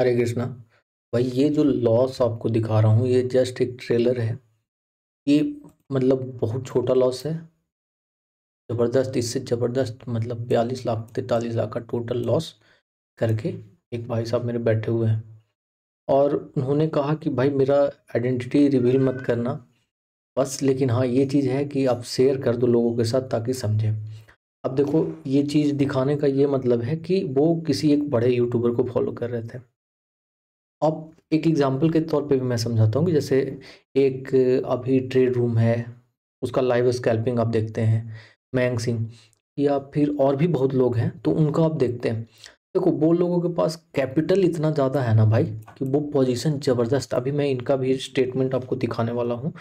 हरे कृष्णा भाई ये जो लॉस आपको दिखा रहा हूँ ये जस्ट एक ट्रेलर है ये मतलब बहुत छोटा लॉस है ज़बरदस्त इससे ज़बरदस्त मतलब बयालीस लाख तैंतालीस लाख का टोटल लॉस करके एक भाई साहब मेरे बैठे हुए हैं और उन्होंने कहा कि भाई मेरा आइडेंटिटी रिवील मत करना बस लेकिन हाँ ये चीज़ है कि आप शेयर कर दो लोगों के साथ ताकि समझें अब देखो ये चीज़ दिखाने का ये मतलब है कि वो किसी एक बड़े यूट्यूबर को फॉलो कर रहे थे अब एक एग्ज़ाम्पल के तौर पे भी मैं समझाता हूँ कि जैसे एक अभी ट्रेड रूम है उसका लाइव स्कैल्पिंग आप देखते हैं मैंग सिंह या फिर और भी बहुत लोग हैं तो उनका आप देखते हैं देखो वो लोगों के पास कैपिटल इतना ज़्यादा है ना भाई कि वो पोजीशन ज़बरदस्त अभी मैं इनका भी स्टेटमेंट आपको दिखाने वाला हूँ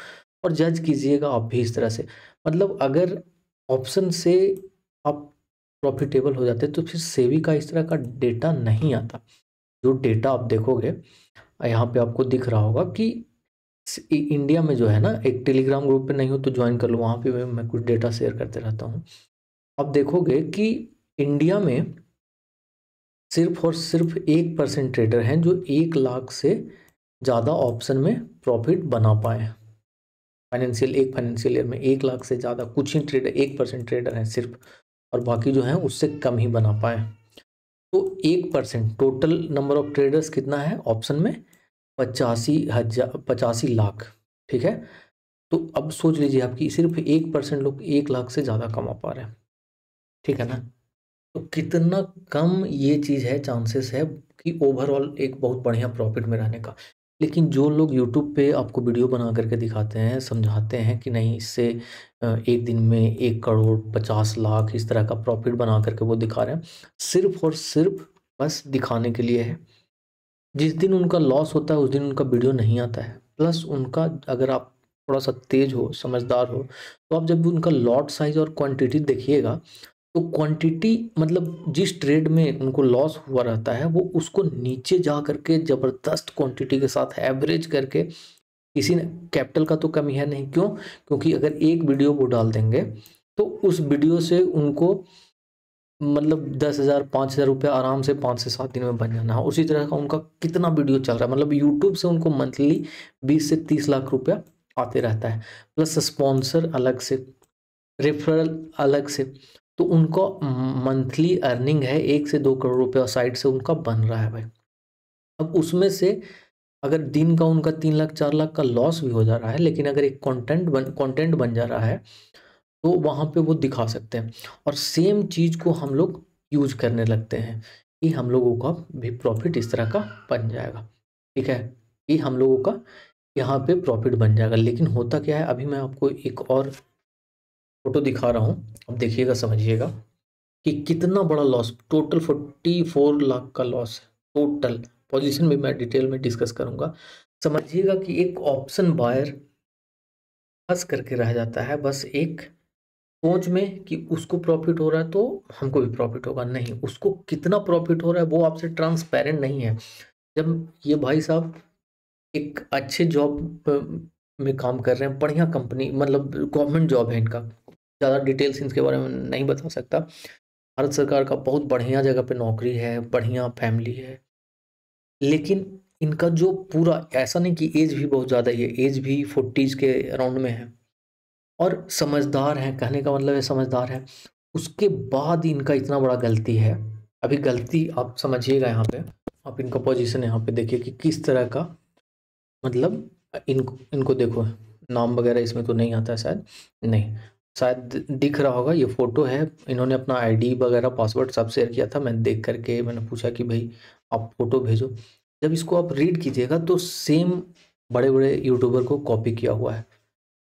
और जज कीजिएगा आप भी इस तरह से मतलब अगर ऑप्शन से आप प्रॉफिटेबल हो जाते तो फिर सेवी का इस तरह का डेटा नहीं आता जो डेटा आप देखोगे यहाँ पे आपको दिख रहा होगा कि इंडिया में जो है ना एक टेलीग्राम ग्रुप पे नहीं हो तो ज्वाइन कर लो वहाँ पे मैं कुछ डेटा शेयर करते रहता हूँ आप देखोगे कि इंडिया में सिर्फ और सिर्फ एक परसेंट ट्रेडर हैं जो एक लाख से ज़्यादा ऑप्शन में प्रॉफिट बना पाए फाइनेंशियल एक फाइनेंशियल ईयर में एक लाख से ज़्यादा कुछ ही ट्रेडर एक परसेंट ट्रेडर हैं सिर्फ और बाकी जो हैं उससे कम ही बना पाए तो एक percent total number of traders कितना है ऑप्शन में पचासी हजार पचासी लाख ठीक है तो अब सोच लीजिए आपकी सिर्फ एक परसेंट लोग एक लाख से ज़्यादा कमा पा रहे हैं ठीक है ना तो कितना कम ये चीज़ है चांसेस है कि ओवरऑल एक बहुत बढ़िया प्रॉफिट में रहने का लेकिन जो लोग यूट्यूब पे आपको वीडियो बना करके दिखाते हैं समझाते हैं कि नहीं इससे एक दिन में एक करोड़ पचास लाख इस तरह का प्रॉफिट बना करके वो दिखा रहे हैं सिर्फ और सिर्फ बस दिखाने के लिए है जिस दिन उनका लॉस होता है उस दिन उनका वीडियो नहीं आता है प्लस उनका अगर आप थोड़ा सा तेज हो समझदार हो तो आप जब उनका लॉट साइज और क्वांटिटी देखिएगा तो क्वांटिटी मतलब जिस ट्रेड में उनको लॉस हुआ रहता है वो उसको नीचे जा करके ज़बरदस्त क्वांटिटी के साथ एवरेज करके किसी ने कैपिटल का तो कमी है नहीं क्यों क्योंकि अगर एक वीडियो वो डाल देंगे तो उस वीडियो से उनको मतलब दस हज़ार पाँच हज़ार रुपया आराम से पाँच से सात दिन में बन जाना है हाँ, उसी तरह का उनका कितना वीडियो चल रहा है मतलब यूट्यूब से उनको मंथली बीस से तीस लाख रुपया आते रहता है प्लस स्पॉन्सर अलग से रेफरल अलग से तो उनका मंथली अर्निंग है एक से दो करोड़ रुपया साइड से उनका बन रहा है भाई अब उसमें से अगर दिन का उनका तीन लाख चार लाख का लॉस भी हो जा रहा है लेकिन अगर एक कंटेंट बन कंटेंट बन जा रहा है तो वहाँ पे वो दिखा सकते हैं और सेम चीज़ को हम लोग यूज करने लगते हैं कि हम लोगों का भी प्रॉफिट इस तरह का बन जाएगा ठीक है कि हम लोगों का यहाँ पे प्रॉफिट बन जाएगा लेकिन होता क्या है अभी मैं आपको एक और फोटो दिखा रहा हूँ अब देखिएगा समझिएगा कि कितना बड़ा loss total forty four lakh का लॉस है टोटल पोजीशन भी मैं डिटेल में डिस्कस करूँगा समझिएगा कि एक ऑप्शन बायर फंस करके रह जाता है बस एक सोच में कि उसको प्रॉफिट हो रहा है तो हमको भी प्रॉफिट होगा नहीं उसको कितना प्रॉफिट हो रहा है वो आपसे ट्रांसपेरेंट नहीं है जब ये भाई साहब एक अच्छे जॉब में काम कर रहे हैं बढ़िया कंपनी मतलब गवर्नमेंट जॉब है इनका ज़्यादा डिटेल्स इनके बारे में नहीं बता सकता भारत सरकार का बहुत बढ़िया जगह पे नौकरी है बढ़िया फैमिली है लेकिन इनका जो पूरा ऐसा नहीं कि एज भी बहुत ज़्यादा ही है एज भी फोर्टीज़ के अराउंड में है और समझदार हैं कहने का मतलब है समझदार है उसके बाद इनका इतना बड़ा गलती है अभी गलती आप समझिएगा यहाँ पे आप इनका पोजीशन यहाँ पे देखिए कि किस तरह का मतलब इनको इनको देखो नाम वगैरह इसमें तो नहीं आता है शायद नहीं शायद दिख रहा होगा ये फ़ोटो है इन्होंने अपना आईडी वगैरह पासवर्ड सब शेयर किया था मैं देख करके मैंने पूछा कि भाई आप फ़ोटो भेजो जब इसको आप रीड कीजिएगा तो सेम बड़े बड़े यूट्यूबर को कॉपी किया हुआ है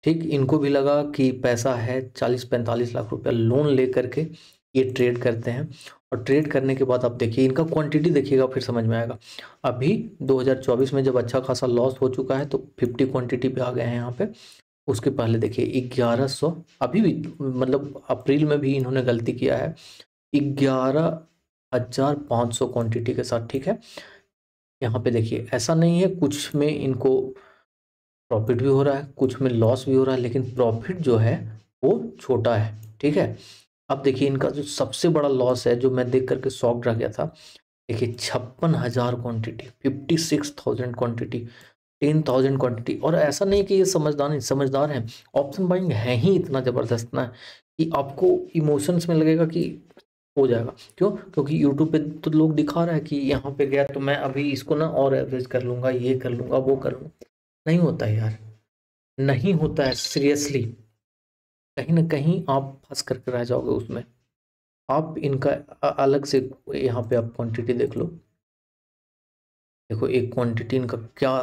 ठीक इनको भी लगा कि पैसा है चालीस पैंतालीस लाख रुपया लोन ले करके ये ट्रेड करते हैं और ट्रेड करने के बाद आप देखिए इनका क्वांटिटी देखिएगा फिर समझ में आएगा अभी 2024 में जब अच्छा खासा लॉस हो चुका है तो 50 क्वांटिटी पे आ गए हैं यहाँ पे उसके पहले देखिए ग्यारह सौ अभी भी मतलब अप्रैल में भी इन्होंने गलती किया है ग्यारह हजार सौ के साथ ठीक है यहाँ पे देखिए ऐसा नहीं है कुछ में इनको प्रॉफिट भी हो रहा है कुछ में लॉस भी हो रहा है लेकिन प्रॉफिट जो है वो छोटा है ठीक है अब देखिए इनका जो सबसे बड़ा लॉस है जो मैं देख करके शॉक रह गया था देखिए छप्पन हज़ार quantity fifty six thousand quantity ten thousand quantity और ऐसा नहीं कि ये समझदार नहीं समझदार हैं ऑप्शन बाइंग है ही इतना ज़बरदस्त ना कि आपको इमोशंस में लगेगा कि हो जाएगा क्यों क्योंकि यूट्यूब पे तो लोग दिखा रहा है कि यहाँ पे गया तो मैं अभी इसको ना और एवरेज कर लूँगा ये कर लूँगा वो कर लूँगा नहीं होता है यार नहीं होता है सीरियसली कहीं ना कहीं आप फंस करके रह जाओगे उसमें आप इनका अलग से यहाँ पे आप क्वांटिटी देख लो देखो एक क्वांटिटी इनका क्या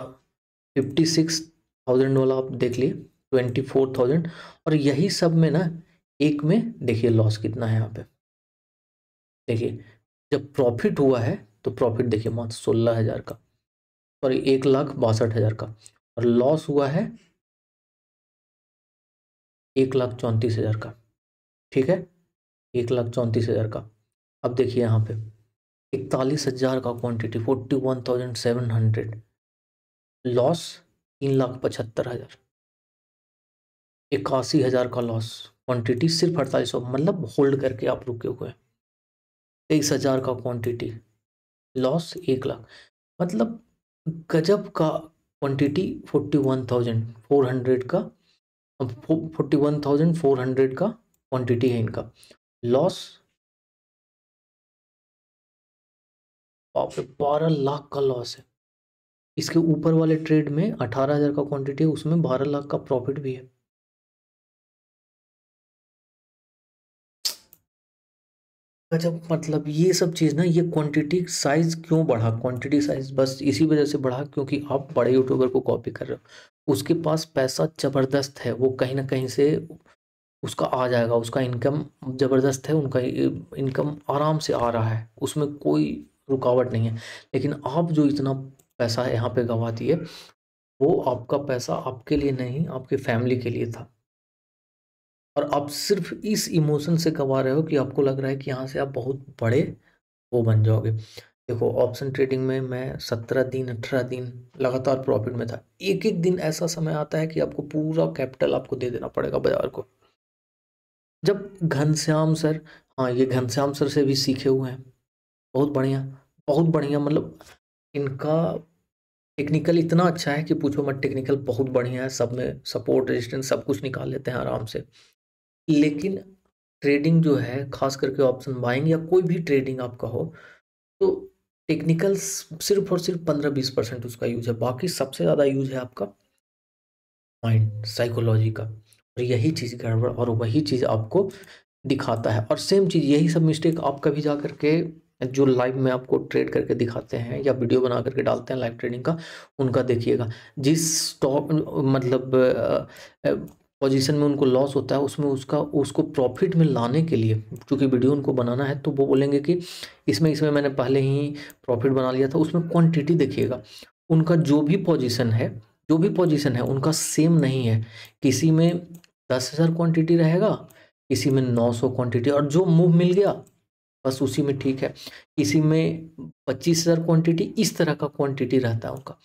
फिफ्टी सिक्स थाउजेंड वाला आप देख लिए ट्वेंटी फोर थाउजेंड और यही सब में ना एक में देखिए लॉस कितना है यहाँ पे देखिए जब प्रॉफिट हुआ है तो प्रॉफिट देखिए मात्र सोलह हज़ार का और एक लाख बासठ हज़ार का और लॉस हुआ है एक लाख चौंतीस हज़ार का ठीक है एक लाख चौंतीस हज़ार का अब देखिए यहाँ पे इकतालीस हज़ार का quantity forty one thousand seven hundred loss तीन लाख पचहत्तर हज़ार इक्यासी हज़ार का लॉस क्वांटिटी सिर्फ अड़तालीस सौ मतलब होल्ड करके आप रुके हुए हैं तेईस हज़ार का क्वांटिटी लॉस एक लाख मतलब गजब का quantity forty one thousand four hundred का forty one thousand four hundred का क्वांटिटी है इनका लॉस बारह लाख का लॉस है इसके ऊपर वाले ट्रेड में अठारह हज़ार का क्वांटिटी है उसमें बारह लाख का प्रॉफिट भी है अच्छा मतलब ये सब चीज़ ना ये क्वांटिटी साइज़ क्यों बढ़ा क्वांटिटी साइज़ बस इसी वजह से बढ़ा क्योंकि आप बड़े यूट्यूबर को कॉपी कर रहे हो उसके पास पैसा ज़बरदस्त है वो कहीं ना कहीं से उसका आ जाएगा उसका इनकम ज़बरदस्त है उनका इनकम आराम से आ रहा है उसमें कोई रुकावट नहीं है लेकिन आप जो इतना पैसा यहाँ पे गंवा दिए वो आपका पैसा आपके लिए नहीं आपकी फैमिली के लिए था और आप सिर्फ इस इमोशन से गंवा रहे हो कि आपको लग रहा है कि यहाँ से आप बहुत बड़े वो बन जाओगे देखो ऑप्शन ट्रेडिंग में मैं सत्रह दिन अठारह दिन लगातार प्रॉफिट में था एक एक दिन ऐसा समय आता है कि आपको पूरा कैपिटल आपको दे देना पड़ेगा बाजार को जब घनश्याम सर हाँ ये घनश्याम सर से भी सीखे हुए हैं बहुत बढ़िया बहुत बढ़िया मतलब इनका टेक्निकल इतना अच्छा है कि पूछो मत टेक्निकल बहुत बढ़िया है सब में सपोर्ट रेजिस्टेंस सब कुछ निकाल लेते हैं आराम से लेकिन ट्रेडिंग जो है खास करके ऑप्शन बाइंग या कोई भी ट्रेडिंग आपका हो तो टेक्निकल सिर्फ और सिर्फ पंद्रह बीस परसेंट उसका यूज है बाकी सबसे ज़्यादा यूज है आपका माइंड साइकोलॉजी का और यही चीज़ गड़बड़ और वही चीज़ आपको दिखाता है और सेम चीज़ यही सब मिस्टेक आप कभी जा करके जो लाइव में आपको ट्रेड करके दिखाते हैं या वीडियो बना करके डालते हैं लाइव ट्रेडिंग का उनका देखिएगा जिस स्टॉक मतलब पोजीशन में उनको लॉस होता है उसमें उसका उसको प्रॉफिट में लाने के लिए क्योंकि वीडियो उनको बनाना है तो वो बोलेंगे कि इसमें इसमें मैंने पहले ही प्रॉफिट बना लिया था उसमें क्वान्टिटी देखिएगा उनका जो भी पोजिशन है जो भी पोजिशन है उनका सेम नहीं है किसी में दस हज़ार क्वान्टिटी रहेगा किसी में नौ सौ क्वान्टिटी और जो मूव मिल गया बस उसी में ठीक है इसी में पच्चीस हज़ार क्वान्टिटी इस तरह का क्वांटिटी रहता है उनका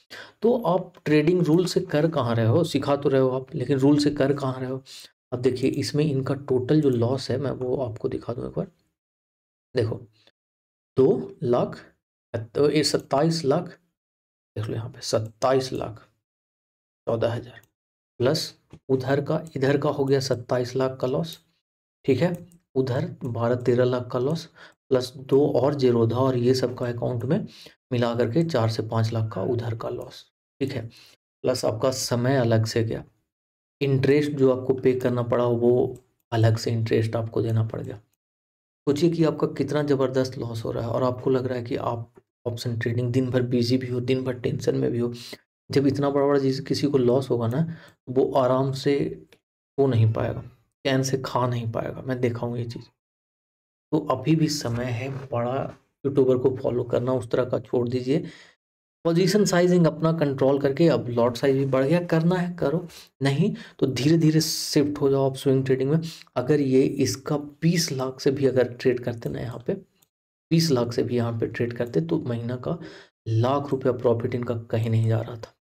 तो आप ट्रेडिंग रूल से कर कहाँ रहे हो सिखा तो रहे हो आप लेकिन रूल से कर कहाँ रहे हो अब देखिए इसमें इनका टोटल जो लॉस है मैं वो आपको दिखा दूँ एक बार देखो दो लाख तो ये सत्ताईस लाख देख लो यहाँ पे सत्ताईस लाख चौदह हज़ार प्लस उधर का इधर का हो गया सत्ताईस लाख का लॉस ठीक है उधर भारत तेरह लाख का लॉस प्लस दो और जेरोधा और ये सब का अकाउंट में मिला करके चार से पाँच लाख का उधर का लॉस ठीक है प्लस आपका समय अलग से गया इंटरेस्ट जो आपको पे करना पड़ा वो अलग से इंटरेस्ट आपको देना पड़ गया सोचिए कि आपका कितना ज़बरदस्त लॉस हो रहा है और आपको लग रहा है कि आप ऑप्शन ट्रेडिंग दिन भर बिजी भी हो दिन भर टेंशन में भी हो जब इतना बड़ा बड़ा जिस किसी को लॉस होगा ना वो आराम से हो नहीं पाएगा चैन से खा नहीं पाएगा मैं देखा हूँ ये चीज़ तो अभी भी समय है बड़ा यूट्यूबर को फॉलो करना उस तरह का छोड़ दीजिए पोजीशन साइजिंग अपना कंट्रोल करके अब लॉट साइज भी बढ़ गया करना है करो नहीं तो धीरे धीरे शिफ्ट हो जाओ आप स्विंग ट्रेडिंग में अगर ये इसका बीस लाख से भी अगर ट्रेड करते ना यहाँ पे बीस लाख से भी यहाँ पे ट्रेड करते तो महीना का लाख रुपया प्रॉफिट इनका कहीं नहीं जा रहा था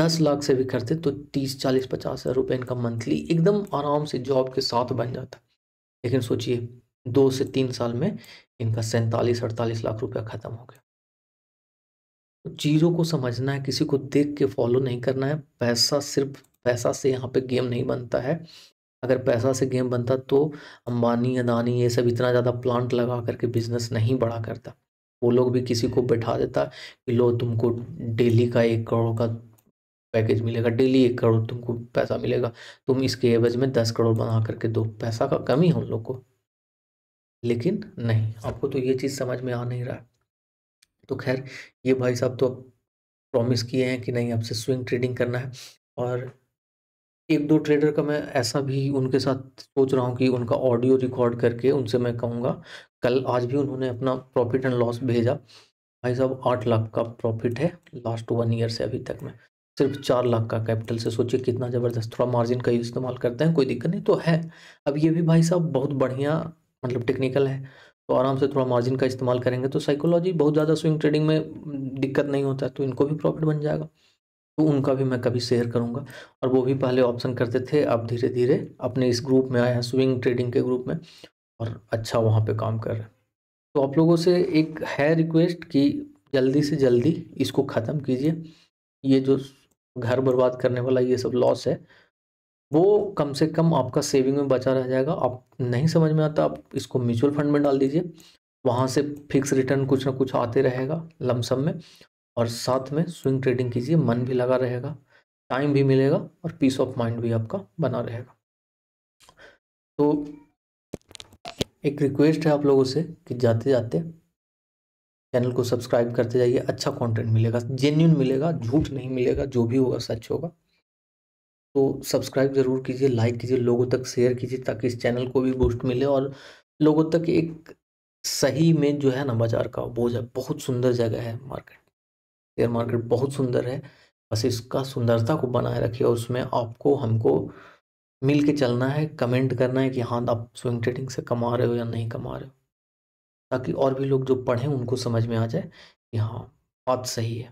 दस लाख से भी करते तो तीस चालीस पचास हज़ार रुपये इनका मंथली एकदम आराम से जॉब के साथ बन जाता लेकिन सोचिए दो से तीन साल में इनका सैंतालीस अड़तालीस लाख रुपया ख़त्म हो गया तो चीज़ों को समझना है किसी को देख के फॉलो नहीं करना है पैसा सिर्फ पैसा से यहाँ पे गेम नहीं बनता है अगर पैसा से गेम बनता तो अंबानी अदानी ये सब इतना ज़्यादा प्लांट लगा करके बिजनेस नहीं बढ़ा करता वो लोग भी किसी को बैठा देता कि लो तुमको डेली का एक करोड़ का पैकेज मिलेगा डेली एक करोड़ तुमको पैसा मिलेगा तुम इसके एवज में दस करोड़ बना करके दो पैसा का कमी है उन लोग को लेकिन नहीं आपको तो ये चीज़ समझ में आ नहीं रहा तो खैर ये भाई साहब तो प्रॉमिस किए हैं कि नहीं आपसे स्विंग ट्रेडिंग करना है और एक दो ट्रेडर का मैं ऐसा भी उनके साथ सोच रहा हूँ कि उनका ऑडियो रिकॉर्ड करके उनसे मैं कहूँगा कल आज भी उन्होंने अपना प्रॉफिट एंड लॉस भेजा भाई साहब आठ लाख का प्रॉफिट है लास्ट वन ईयर से अभी तक में सिर्फ चार लाख का कैपिटल से सोचिए कितना ज़बरदस्त थोड़ा मार्जिन का इस्तेमाल करते हैं कोई दिक्कत नहीं तो है अब ये भी भाई साहब बहुत बढ़िया मतलब टेक्निकल है तो आराम से थोड़ा मार्जिन का इस्तेमाल करेंगे तो साइकोलॉजी बहुत ज़्यादा स्विंग ट्रेडिंग में दिक्कत नहीं होता है तो इनको भी प्रॉफिट बन जाएगा तो उनका भी मैं कभी शेयर करूँगा और वो भी पहले ऑप्शन करते थे अब धीरे धीरे अपने इस ग्रुप में आए हैं स्विंग ट्रेडिंग के ग्रुप में और अच्छा वहाँ पर काम कर रहे हैं तो आप लोगों से एक है रिक्वेस्ट कि जल्दी से जल्दी इसको ख़त्म कीजिए ये जो घर बर्बाद करने वाला ये सब लॉस है वो कम से कम आपका सेविंग में बचा रह जाएगा आप नहीं समझ में आता आप इसको म्यूचुअल फंड में डाल दीजिए वहाँ से फिक्स रिटर्न कुछ ना कुछ आते रहेगा लमसम में और साथ में स्विंग ट्रेडिंग कीजिए मन भी लगा रहेगा टाइम भी मिलेगा और पीस ऑफ माइंड भी आपका बना रहेगा तो एक रिक्वेस्ट है आप लोगों से कि जाते जाते चैनल को सब्सक्राइब करते जाइए अच्छा कंटेंट मिलेगा जेन्यून मिलेगा झूठ नहीं मिलेगा जो भी होगा सच होगा तो सब्सक्राइब ज़रूर कीजिए लाइक कीजिए लोगों तक शेयर कीजिए ताकि इस चैनल को भी बूस्ट मिले और लोगों तक एक सही में जो है ना बाजार का बोझ है बहुत सुंदर जगह है मार्केट शेयर मार्केट बहुत सुंदर है बस इसका सुंदरता को बनाए रखिए और उसमें आपको हमको मिल के चलना है कमेंट करना है कि हाँ आप स्विंग ट्रेडिंग से कमा रहे हो या नहीं कमा रहे हो ताकि और भी लोग जो पढ़ें उनको समझ में आ जाए कि हाँ बात सही है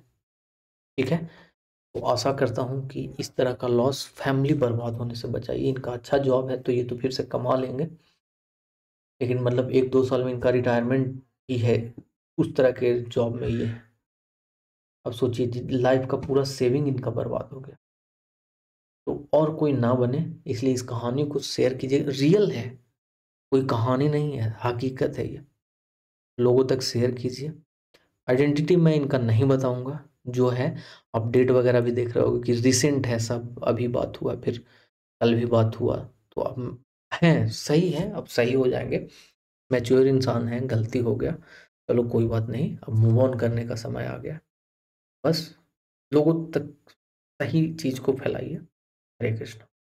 ठीक है तो आशा करता हूँ कि इस तरह का लॉस फैमिली बर्बाद होने से बचाइए इनका अच्छा जॉब है तो ये तो फिर से कमा लेंगे लेकिन मतलब एक दो साल में इनका रिटायरमेंट ही है उस तरह के जॉब में ये अब सोचिए लाइफ का पूरा सेविंग इनका बर्बाद हो गया तो और कोई ना बने इसलिए इस कहानी को शेयर कीजिए रियल है कोई कहानी नहीं है हकीकत है ये लोगों तक शेयर कीजिए आइडेंटिटी मैं इनका नहीं बताऊंगा जो है अपडेट वगैरह भी देख रहे हो कि रिसेंट है सब अभी बात हुआ फिर कल भी बात हुआ तो अब हैं सही है अब सही हो जाएंगे मैच्योर इंसान हैं गलती हो गया चलो कोई बात नहीं अब मूव ऑन करने का समय आ गया बस लोगों तक सही चीज़ को फैलाइए हरे कृष्ण